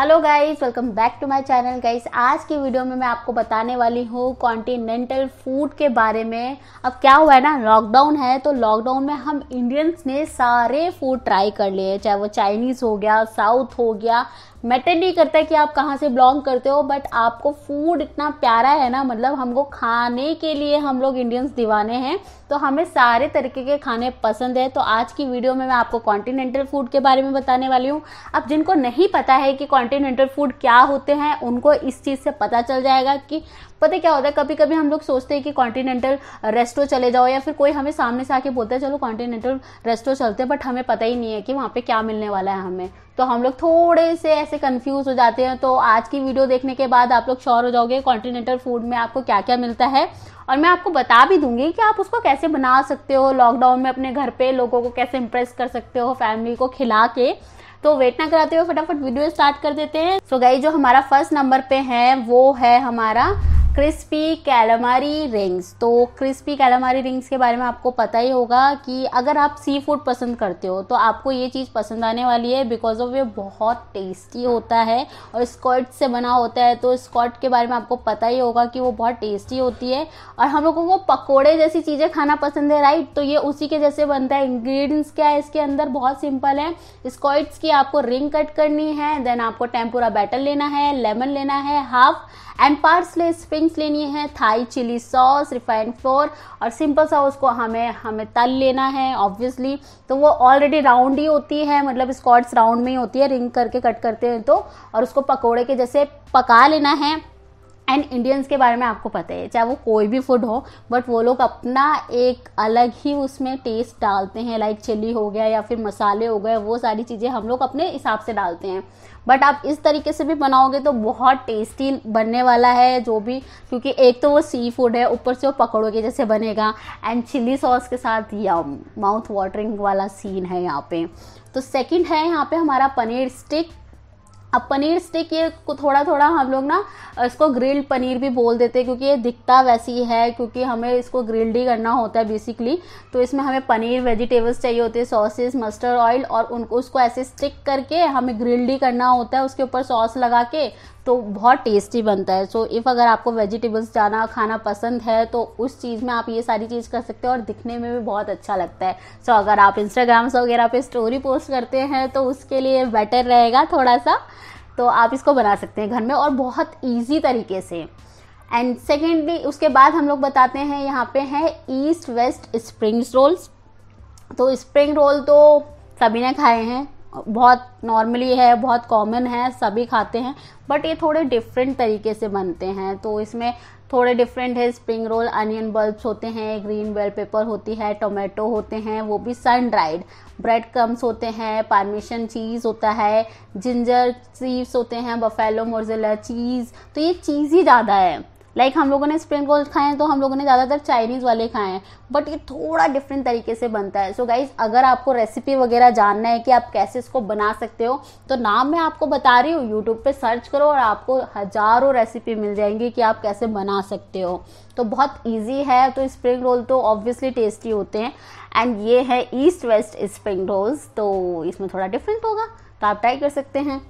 hello guys welcome back to my channel guys आज की video में मैं आपको बताने वाली हूँ कॉन्टिनेंटल फूड के बारे में अब क्या हुआ है ना लॉकडाउन है तो लॉकडाउन में हम इंडियंस ने सारे फूड ट्राई कर लिए चाहे वो चाइनीज़ हो गया साउथ हो गया मैटर नहीं करता कि आप कहाँ से बिलोंग करते हो बट आपको फूड इतना प्यारा है ना मतलब हमको खाने के लिए हम लोग इंडियंस दीवाने हैं तो हमें सारे तरीके के खाने पसंद है तो आज की वीडियो में मैं आपको कॉन्टिनेंटल फूड के बारे में बताने वाली हूँ अब जिनको नहीं पता है कि कॉन्टिनेंटल फूड क्या होते हैं उनको इस चीज़ से पता चल जाएगा कि पता क्या होता है कभी कभी हम लोग सोचते हैं कि कॉन्टिनेंटल रेस्टो चले जाओ या फिर कोई हमें सामने से आके बोलता है चलो कॉन्टिनेंटल रेस्टो चलते हैं बट हमें पता ही नहीं है कि वहाँ पर क्या मिलने वाला है हमें तो हम लोग थोड़े से ऐसे कन्फ्यूज हो जाते हैं तो आज की वीडियो देखने के बाद आप लोग श्योर हो जाओगे कॉन्टिनेंटल फूड में आपको क्या क्या मिलता है और मैं आपको बता भी दूंगी कि आप उसको कैसे बना सकते हो लॉकडाउन में अपने घर पे लोगों को कैसे इंप्रेस कर सकते हो फैमिली को खिला के तो वेट ना कराते हुए फटाफट वीडियो स्टार्ट कर देते हैं सो so गई जो हमारा फर्स्ट नंबर पे है वो है हमारा क्रिस्पी कैलमारी रिंग्स तो क्रिस्पी कैलमारी रिंग्स के बारे में आपको पता ही होगा कि अगर आप सी फूड पसंद करते हो तो आपको ये चीज़ पसंद आने वाली है बिकॉज ऑफ ये बहुत टेस्टी होता है और स्कॉट से बना होता है तो स्कॉट के बारे में आपको पता ही होगा कि वो बहुत टेस्टी होती है और हम लोगों को पकौड़े जैसी चीज़ें खाना पसंद है राइट तो ये उसी के जैसे बनता है इंग्रेडिएंट्स क्या है इसके अंदर बहुत सिंपल है स्कॉट्स की आपको रिंग कट करनी है देन आपको टेम्पूरा बैटर लेना है लेमन लेना है हाफ एंड पार्सले स्प्रिंग्स लेनी है Thai chilli sauce refined flour और सिंपल सा उसको हमें हमें तल लेना है ऑब्वियसली तो वो ऑलरेडी राउंड ही होती है मतलब स्कॉट्स राउंड में ही होती है रिंग करके कट करते हैं तो और उसको पकौड़े के जैसे पका लेना है एंड इंडियंस के बारे में आपको पता है चाहे वो कोई भी फूड हो बट वो लोग अपना एक अलग ही उसमें टेस्ट डालते हैं लाइक चिली हो गया या फिर मसाले हो गए वो सारी चीज़ें हम लोग अपने हिसाब से डालते हैं बट आप इस तरीके से भी बनाओगे तो बहुत टेस्टी बनने वाला है जो भी क्योंकि एक तो वो सी फूड है ऊपर से वो पकड़ोगे के जैसे बनेगा एंड चिली सॉस के साथ या माउथ वाटरिंग वाला सीन है यहाँ पे तो सेकंड है यहाँ पे हमारा पनीर स्टिक अब पनीर स्टिक ये थोड़ा थोड़ा हम लोग ना इसको ग्रिल्ड पनीर भी बोल देते हैं क्योंकि ये दिखता वैसी है क्योंकि हमें इसको ग्रिल्ड ही करना होता है बेसिकली तो इसमें हमें पनीर वेजिटेबल्स चाहिए होते हैं सॉसेस मस्टर्ड ऑयल और उनको उसको ऐसे स्टिक करके हमें ग्रिल्ड ही करना होता है उसके ऊपर सॉस लगा के तो बहुत टेस्टी बनता है सो so, इफ़ अगर आपको वेजिटेबल्स जाना खाना पसंद है तो उस चीज़ में आप ये सारी चीज़ कर सकते हैं और दिखने में भी बहुत अच्छा लगता है सो so, अगर आप इंस्टाग्राम वगैरह पे स्टोरी पोस्ट करते हैं तो उसके लिए बेटर रहेगा थोड़ा सा तो आप इसको बना सकते हैं घर में और बहुत ईजी तरीके से एंड सेकेंडली उसके बाद हम लोग बताते हैं यहाँ पे है ईस्ट वेस्ट स्प्रिंग्स रोल्स तो स्प्रिंग रोल तो सभी ने खाए हैं बहुत नॉर्मली है बहुत कॉमन है सभी खाते हैं बट ये थोड़े डिफरेंट तरीके से बनते हैं तो इसमें थोड़े डिफरेंट है स्प्रिंग रोल अनियन बल्ब्स होते हैं ग्रीन बेल पेपर होती है टोमेटो होते हैं वो भी सन ड्राइड ब्रेड क्रम्स होते हैं पार्मेशन चीज़ होता है जिंजर सीव्स होते हैं बफेलो मोर्जिला चीज़ तो ये चीज़ ही ज़्यादा है लाइक हम लोगों ने स्प्रिंग रोल खाए हैं तो हम लोगों ने ज़्यादातर चाइनीज़ वाले खाए हैं बट ये थोड़ा डिफरेंट तरीके से बनता है सो so गाइज अगर आपको रेसिपी वगैरह जानना है कि आप कैसे इसको बना सकते हो तो नाम मैं आपको बता रही हूँ यूट्यूब पे सर्च करो और आपको हज़ारों रेसिपी मिल जाएंगी कि आप कैसे बना सकते हो तो बहुत ईजी है तो स्प्रिंग रोल तो ऑब्वियसली टेस्टी होते हैं एंड ये है ईस्ट वेस्ट स्प्रिंग रोल्स तो इसमें थोड़ा डिफरेंट होगा तो आप ट्राई कर सकते हैं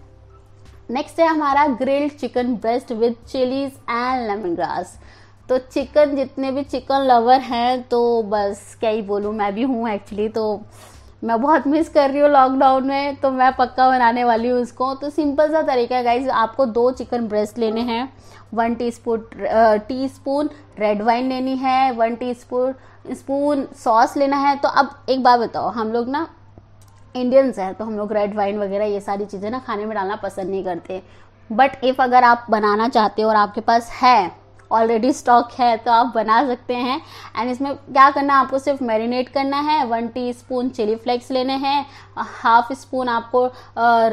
नेक्स्ट है हमारा grilled chicken breast with chilies and lemon grass तो चिकन जितने भी चिकन लवर हैं तो बस क्या ही बोलूँ मैं भी हूँ एक्चुअली तो मैं बहुत मिस कर रही हूँ लॉकडाउन में तो मैं पक्का बनाने वाली हूँ उसको तो सिंपल सा तरीका है गाइज आपको दो चिकन ब्रेस्ट लेने हैं one tea teaspoon red wine लेनी है वन टीस्पून स्पून सॉस लेना है तो अब एक बात बताओ हम लोग ना इंडियंस हैं तो हम लोग रेड वाइन वगैरह ये सारी चीज़ें ना खाने में डालना पसंद नहीं करते बट इफ़ अगर आप बनाना चाहते हो और आपके पास है ऑलरेडी स्टॉक है तो आप बना सकते हैं एंड इसमें क्या करना आपको सिर्फ मैरिनेट करना है one teaspoon chili flakes लेने हैं हाफ स्पून आपको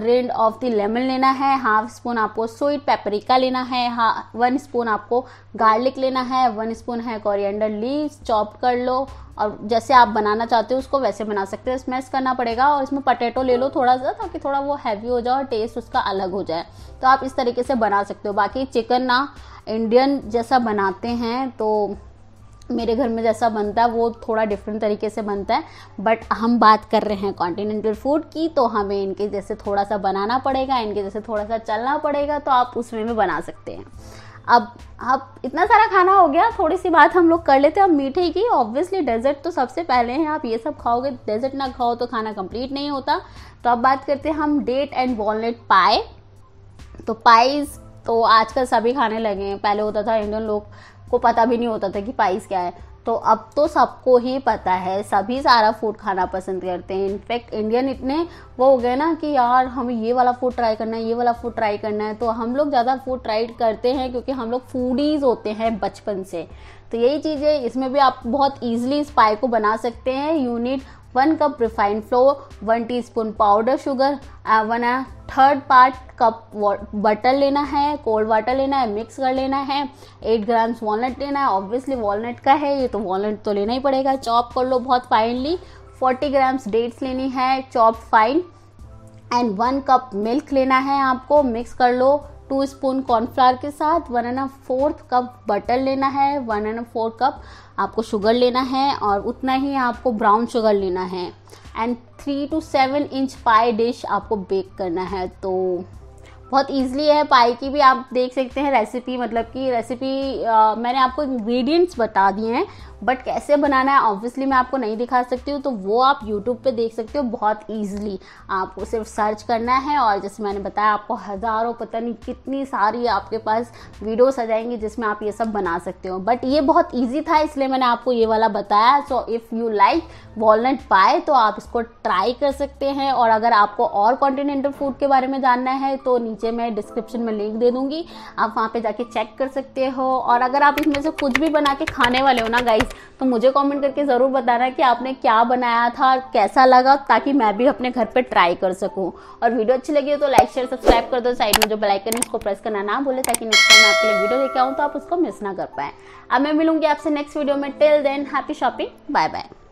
रिंड ऑफ द लेमन लेना है हाफ स्पून आपको स्वीट पेपरिका लेना है हा वन स्पून आपको गार्लिक लेना है वन स्पून है कोरिएंडर लीव्स चॉप कर लो और जैसे आप बनाना चाहते हो उसको वैसे बना सकते हो स्मैश करना पड़ेगा और इसमें पटेटो ले लो थोड़ा सा ताकि थोड़ा वो हैवी हो जाए और टेस्ट उसका अलग हो जाए तो आप इस तरीके से बना सकते हो बाकी चिकन ना इंडियन जैसा बनाते हैं तो मेरे घर में जैसा बनता है वो थोड़ा डिफरेंट तरीके से बनता है बट हम बात कर रहे हैं कॉन्टिनेंटल फूड की तो हमें इनके जैसे थोड़ा सा बनाना पड़ेगा इनके जैसे थोड़ा सा चलना पड़ेगा तो आप उसमें भी बना सकते हैं अब अब इतना सारा खाना हो गया थोड़ी सी बात हम लोग कर लेते हैं अब मीठे की ऑब्वियसली डेजर्ट तो सबसे पहले है आप ये सब खाओगे डेजर्ट ना खाओ तो खाना कंप्लीट नहीं होता तो अब बात करते हैं हम डेट एंड वॉलनट पाए तो पाइज तो आजकल सभी खाने लगे हैं पहले होता था इंडियन लोग को पता भी नहीं होता था कि पाइस क्या है तो अब तो सबको ही पता है सभी सारा फूड खाना पसंद करते हैं इनफैक्ट इंडियन इतने वो हो गए ना कि यार हमें ये वाला फूड ट्राई करना है ये वाला फूड ट्राई करना है तो हम लोग ज़्यादा फूड ट्राई करते हैं क्योंकि हम लोग फूडीज़ होते हैं बचपन से तो यही चीज़ है इसमें भी आप बहुत ईजिली इस पाई को बना सकते हैं unit one cup refined flour one teaspoon powder sugar one third part cup butter लेना है कोल्ड वाटर लेना है मिक्स कर लेना है एट ग्राम्स वॉलनट लेना है ऑब्वियसली वॉलनट का है ये तो वॉलनट तो लेना ही पड़ेगा चॉप कर लो बहुत फाइनली फोर्टी ग्राम्स डेट्स लेनी है chop fine and one cup milk लेना है आपको मिक्स कर लो टू स्पून कॉर्नफ्लावर के साथ one and fourth cup butter लेना है वन एंड फोर्थ कप आपको शुगर लेना है और उतना ही आपको ब्राउन शुगर लेना है and three two seven inch pie dish आपको बेक करना है तो बहुत ईजली है पाई की भी आप देख सकते हैं रेसिपी मतलब कि रेसिपी आ, मैंने आपको इंग्रेडिएंट्स बता दिए हैं बट कैसे बनाना है ऑब्वियसली मैं आपको नहीं दिखा सकती हूँ तो वो आप यूट्यूब पे देख सकते हो बहुत ईजिली आपको सिर्फ सर्च करना है और जैसे मैंने बताया आपको हज़ारों पता नहीं कितनी सारी आपके पास वीडियोस आ जाएंगी जिसमें आप ये सब बना सकते हो बट ये बहुत ईजी था इसलिए मैंने आपको ये वाला बताया so if you like walnut pie तो आप इसको ट्राई कर सकते हैं और अगर आपको और कॉन्टिनेंटल फूड के बारे में जानना है तो नीचे मैं डिस्क्रिप्शन में लिंक दे दूंगी आप वहाँ पे जाके चेक कर सकते हो और अगर आप इसमें से कुछ भी बना के खाने वाले हो ना गाइस तो मुझे कॉमेंट करके ज़रूर बताना कि आपने क्या बनाया था और कैसा लगा ताकि मैं भी अपने घर पर ट्राई कर सकूँ और वीडियो अच्छी लगी हो तो लाइक शेयर सब्सक्राइब कर दो साइड में जो बेलाइकन है उसको प्रेस करना ना भूले ताकि नेक्स्ट टाइम आपके लिए वीडियो लेके आऊँ तो आप उसको मिस ना कर पाएँ अब मैं मिलूंगी आपसे नेक्स्ट वीडियो में till then happy shopping bye bye